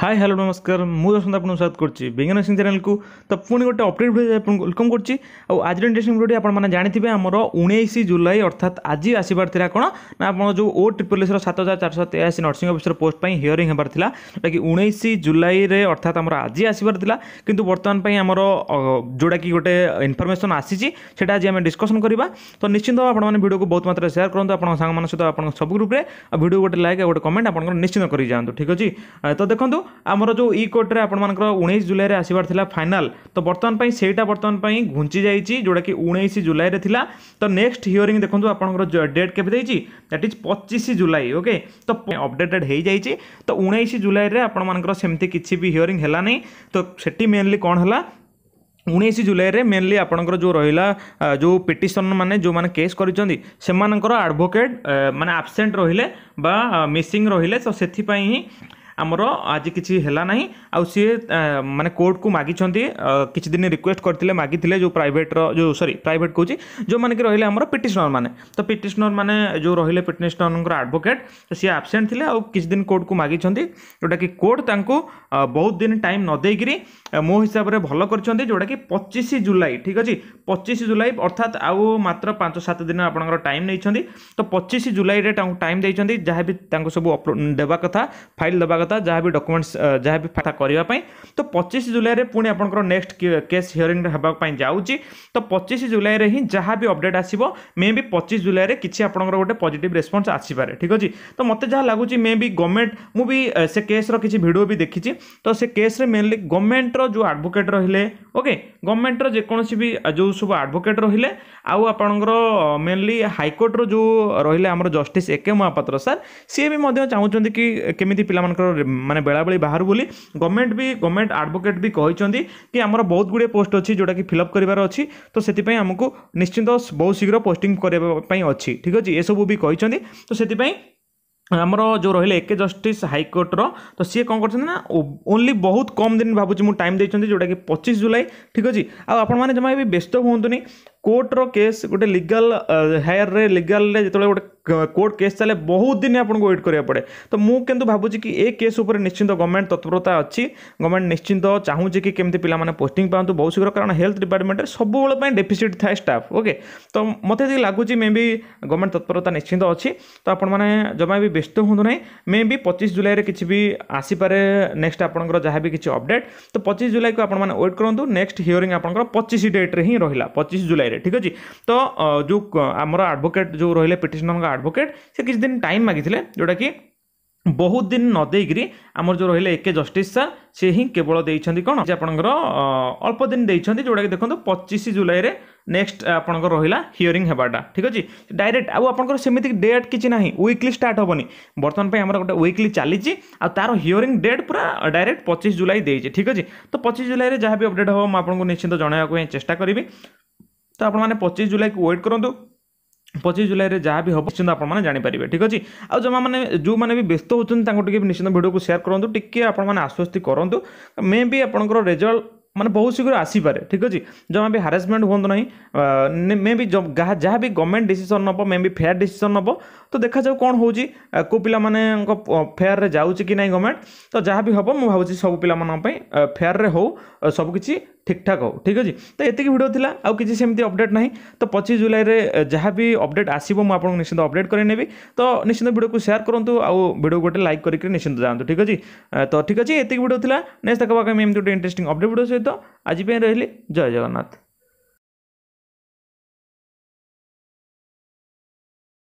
hi hello नमस्कार मुझे आप स्वागत करती विज्ञान सिंह चैनल को तो पुणी गोटे अपडेट वेलकम कर आज भिडियो आप जानते आम उन्नीस जुलाई अर्थात आज आसपार था कौन ना आप जो ओ ट्रिपल एस रत हजार चार सौ तेयासी नर्सी अफिसर पोस्ट पर हिअरी होबार था जोटा कि उन्नीस जुलाई में अर्थात आम आज आसपार था कि बर्तमानी आम जोटा कि गोटे इनफर्मेसन आसी आज आम डिस्कसन करवा तो निश्चिंत आप बहुत मात्रा सेयार करूँ आप सहित आप सब ग्रुप्रे भिड गोटे लाइक गोटे कमेंट आप निश्चित कर जाए ठीक अच्छे तो देखो ଆମର ଯେଉଁ ଇ କୋର୍ଟରେ ଆପଣମାନଙ୍କର ଉଣେଇଶ ଜୁଲାଇରେ ଆସିବାର ଥିଲା ଫାଇନାଲ୍ ତ ବର୍ତ୍ତମାନ ପାଇଁ ସେଇଟା ବର୍ତ୍ତମାନ ପାଇଁ ଘୁଞ୍ଚି ଯାଇଛି ଯେଉଁଟାକି ଉଣେଇଶ ଜୁଲାଇରେ ଥିଲା ତ ନେକ୍ସଟ ହିୟରିଂ ଦେଖନ୍ତୁ ଆପଣଙ୍କର ଡେଟ୍ କେବେ ଦେଇଛି ଦ୍ୟାଟ୍ ଇଜ୍ ପଚିଶ ଜୁଲାଇ ଓକେ ତ ଅପଡେଟେଡ୍ ହେଇଯାଇଛି ତ ଉଣେଇଶ ଜୁଲାଇରେ ଆପଣମାନଙ୍କର ସେମିତି କିଛି ବି ହିୟରିଂ ହେଲାନି ତ ସେଠି ମେନଲି କ'ଣ ହେଲା ଉଣେଇଶ ଜୁଲାଇରେ ମେନଲି ଆପଣଙ୍କର ଯେଉଁ ରହିଲା ଯେଉଁ ପିଟିସନ୍ ମାନେ ଯେଉଁମାନେ କେସ୍ କରିଛନ୍ତି ସେମାନଙ୍କର ଆଡ଼ଭୋକେଟ୍ ମାନେ ଆବସେଣ୍ଟ ରହିଲେ ବା ମିସିଂ ରହିଲେ ତ ସେଥିପାଇଁ ହିଁ ଆମର ଆଜି କିଛି ହେଲା ନାହିଁ ଆଉ ସିଏ ମାନେ କୋର୍ଟକୁ ମାଗିଛନ୍ତି କିଛି ଦିନ ରିକ୍ୱେଷ୍ଟ କରିଥିଲେ ମାଗିଥିଲେ ଯେଉଁ ପ୍ରାଇଭେଟ୍ର ଯେଉଁ ସରି ପ୍ରାଇଭେଟ୍ କହୁଛି ଯେଉଁମାନେ କି ରହିଲେ ଆମର ପିଟିସନର୍ ମାନେ ତ ପିଟିସନର୍ ମାନେ ଯେଉଁ ରହିଲେ ପିଟିସନର୍ଙ୍କର ଆଡ଼ଭୋକେଟ୍ ତ ସିଏ ଆବସେଣ୍ଟ ଥିଲେ ଆଉ କିଛି ଦିନ କୋର୍ଟକୁ ମାଗିଛନ୍ତି ଯେଉଁଟାକି କୋର୍ଟ ତାଙ୍କୁ ବହୁତ ଦିନ ଟାଇମ୍ ନ ଦେଇକିରି ମୋ ହିସାବରେ ଭଲ କରିଛନ୍ତି ଯେଉଁଟାକି ପଚିଶ ଜୁଲାଇ ଠିକ୍ ଅଛି ପଚିଶ ଜୁଲାଇ ଅର୍ଥାତ୍ ଆଉ ମାତ୍ର ପାଞ୍ଚ ସାତ ଦିନ ଆପଣଙ୍କର ଟାଇମ୍ ନେଇଛନ୍ତି ତ ପଚିଶ ଜୁଲାଇରେ ତାଙ୍କୁ ଟାଇମ୍ ଦେଇଛନ୍ତି ଯାହା ବି ତାଙ୍କୁ ସବୁ ଦେବା କଥା ଫାଇଲ୍ ଦେବା କଥା କଥା ଯାହା ବି ଡକୁମେଣ୍ଟସ୍ ଯାହା ବି କଥା କରିବା ପାଇଁ ତ ପଚିଶ ଜୁଲାଇରେ ପୁଣି ଆପଣଙ୍କର ନେକ୍ସଟ କେସ୍ ହିୟରିଂ ହେବା ପାଇଁ ଯାଉଛି ତ ପଚିଶ ଜୁଲାଇରେ ହିଁ ଯାହା ବି ଅପଡେଟ୍ ଆସିବ ମେ ବି ପଚିଶ ଜୁଲାଇରେ କିଛି ଆପଣଙ୍କର ଗୋଟେ ପଜିଟିଭ୍ ରେସ୍ପନ୍ସ ଆସିପାରେ ଠିକ୍ ଅଛି ତ ମୋତେ ଯାହା ଲାଗୁଛି ମେ ବି ଗଭର୍ଣ୍ଣମେଣ୍ଟ ମୁଁ ବି ସେ କେସ୍ର କିଛି ଭିଡ଼ିଓ ବି ଦେଖିଛି ତ ସେ କେସ୍ରେ ମେନଲି ଗଭର୍ଣ୍ଣମେଣ୍ଟର ଯେଉଁ ଆଡ଼ଭୋକେଟ୍ ରହିଲେ ଓକେ ଗଭର୍ଣ୍ଣମେଣ୍ଟର ଯେକୌଣସି ବି ଯେଉଁ ସବୁ ଆଡ଼ଭୋକେଟ୍ ରହିଲେ ଆଉ ଆପଣଙ୍କର ମେନଲି ହାଇକୋର୍ଟର ଯେଉଁ ରହିଲେ ଆମର justice A K Mahapatra sir ସିଏ ବି ମଧ୍ୟ ଚାହୁଁଛନ୍ତି କି କେମିତି ପିଲାମାନଙ୍କର ମାନେ ବେଳାବେଳି ବାହାରୁ ବୋଲି ଗଭର୍ଣ୍ଣମେଣ୍ଟ ବି ଗଭର୍ଣ୍ଣମେଣ୍ଟ ଆଡ଼ଭୋକେଟ୍ ବି କହିଛନ୍ତି କି ଆମର ବହୁତ ଗୁଡ଼ିଏ ପୋଷ୍ଟ ଅଛି ଯେଉଁଟାକି ଫିଲ୍ଅପ୍ କରିବାର ଅଛି ତ ସେଥିପାଇଁ ଆମକୁ ନିଶ୍ଚିନ୍ତ ବହୁତ ଶୀଘ୍ର ପୋଷ୍ଟିଂ କରିବା ପାଇଁ ଅଛି ଠିକ୍ ଅଛି ଏସବୁ ବି କହିଛନ୍ତି ତ ସେଥିପାଇଁ ଆମର ଯେଉଁ ରହିଲେ ଏକେ ଜଷ୍ଟିସ୍ ହାଇକୋର୍ଟର ତ ସିଏ କ'ଣ କରିଛନ୍ତି ନା ଓନ୍ଲି ବହୁତ କମ୍ ଦିନ ଭାବୁଛି ମୁଁ ଟାଇମ୍ ଦେଇଛନ୍ତି ଯେଉଁଟାକି ପଚିଶ ଜୁଲାଇ ଠିକ୍ ଅଛି ଆଉ ଆପଣମାନେ ଜମା ଏବେ ବ୍ୟସ୍ତ ହୁଅନ୍ତୁନି কোর্টর কেস গোটে লিগাল হায়ারে লিগালে যেতবে গোটে কোর্ট কেস চালে বহুত দিন আপনার ওয়েট করা পড়ে তো মু কিন্তু ভাবুছি কি এ কেস উপরে নিশ্চিন্ত গভর্নমেন্ট তৎপরতা অছি গভর্নমেন্ট নিশ্চিন্ত চাহুছে কি কেমতি পিলামানে পোস্টিং পাঁচ বহু শীঘ্র কারণ হেলথ ডিপার্টমেন্টের সবুবেল পাই ডেফিসিট থাকে স্টাফ ওকে তো মতো যদি লাগুছি মে বি গভর্নমেন্ট তৎপরতা নিশ্চিন্ত অছি তো আপন মানে জমা বি ব্যস্ত হুঁতু না মে বি পঁচিশ জুলাইরে কিছু বি আসিপারে নেক্সট আপনার যা বি কিছু অপডেট তো পঁচিশ জুলাইকে আপনার ওয়েট করতু নেক্সট হিয়রিং আপনার পঁচিশ ডেট্রে হি রহিলা পঁচিশ জুলাইরে ପାଇପାରିବେ ଠିକ୍ ଅଛି ତ ଯେଉଁ ଆମର ଆଡ଼ଭୋକେଟ୍ ଯେଉଁ ରହିଲେ ପିଟିସନରଙ୍କ ଆଡ଼ଭୋକେଟ୍ ସେ କିଛି ଦିନ ଟାଇମ୍ ମାଗିଥିଲେ ଯେଉଁଟାକି ବହୁତ ଦିନ ନ ଦେଇକିରି ଆମର ଯେଉଁ ରହିଲେ ଏକେ ଜଷ୍ଟିସ୍ ସାର୍ ସେ ହିଁ କେବଳ ଦେଇଛନ୍ତି କ'ଣ ଯେ ଆପଣଙ୍କର ଅଳ୍ପ ଦିନ ଦେଇଛନ୍ତି ଯେଉଁଟାକି ଦେଖନ୍ତୁ ପଚିଶ ଜୁଲାଇରେ ନେକ୍ସଟ ଆପଣଙ୍କର ରହିଲା ହିୟରିଂ ହେବାଟା ଠିକ୍ ଅଛି ଡାଇରେକ୍ଟ ଆଉ ଆପଣଙ୍କର ସେମିତି ଡେଟ୍ କିଛି ନାହିଁ ୱିକ୍ଲି ଷ୍ଟାର୍ଟ ହେବନି ବର୍ତ୍ତମାନ ପାଇଁ ଆମର ଗୋଟେ ୱିକ୍ଲି ଚାଲିଛି ଆଉ ତା'ର ହିୟରିଂ ଡେଟ୍ ପୁରା ଡାଇରେକ୍ଟ ପଚିଶ ଜୁଲାଇ ଦେଇଛି ଠିକ୍ ଅଛି ତ ପଚିଶ ଜୁଲାଇରେ ଯାହା ବି ଅପଡ଼େଟ୍ ହେବ ମୁଁ ଆପଣଙ୍କୁ ନିଶ୍ଚିନ୍ତ ଜଣାଇବାକୁ ଚେଷ୍ଟା କରିବି ତ ଆପଣମାନେ ପଚିଶ ଜୁଲାଇକୁ ୱେଟ୍ କରନ୍ତୁ ପଚିଶ ଜୁଲାଇରେ ଯାହା ବି ହେବ ନିଶ୍ଚିନ୍ତ ଆପଣମାନେ ଜାଣିପାରିବେ ଠିକ୍ ଅଛି ଆଉ ଯେଉଁମାନେ ଯେଉଁମାନେ ବି ବ୍ୟସ୍ତ ହେଉଛନ୍ତି ତାଙ୍କୁ ଟିକେ ନିଶ୍ଚିନ୍ତ ଭିଡ଼ିଓକୁ ସେୟାର କରନ୍ତୁ ଟିକେ ଆପଣମାନେ ଆଶ୍ୱସ୍ତି କରନ୍ତୁ ମେ ବି ଆପଣଙ୍କର ରେଜଲ୍ଟ ମାନେ ବହୁତ ଶୀଘ୍ର ଆସିପାରେ ଠିକ୍ ଅଛି ଜମା ବି ହାରାସମେଣ୍ଟ ହୁଅନ୍ତୁ ନାହିଁ ମେ ବି ଯାହା ବି ଗଭର୍ଣ୍ଣମେଣ୍ଟ ଡିସିସନ୍ ନେବ ମେ ବି ଫେୟାର ଡିସିସନ୍ ନେବ ତ ଦେଖାଯାଉ କ'ଣ ହେଉଛି କେଉଁ ପିଲାମାନଙ୍କ ଫେୟାରରେ ଯାଉଛି କି ନାହିଁ ଗଭର୍ଣ୍ଣମେଣ୍ଟ ତ ଯାହା ବି ହେବ ମୁଁ ଭାବୁଛି ସବୁ ପିଲାମାନଙ୍କ ପାଇଁ ଫେୟାରରେ ହେଉ ସବୁକିଛି ठीक ठाक हो ठीक अच्छे तो ये भिडियो थी आउ कि सेमती अपडेट ना तो पचीस जुलाई में जहाँ भी अपडेट आसो मुझे निश्चित अपडेट करें तो निश्चित भिडियो को सेयार करूँ आउ भिडियो गोटे लाइक करके निश्चित जातु ठीक अच्छे तो ठीक अच्छे ये भिडियो थी नेक्स्ट देखा इंटरेस्ट अपडेट भिडियो सहित आज रही जय जगन्नाथ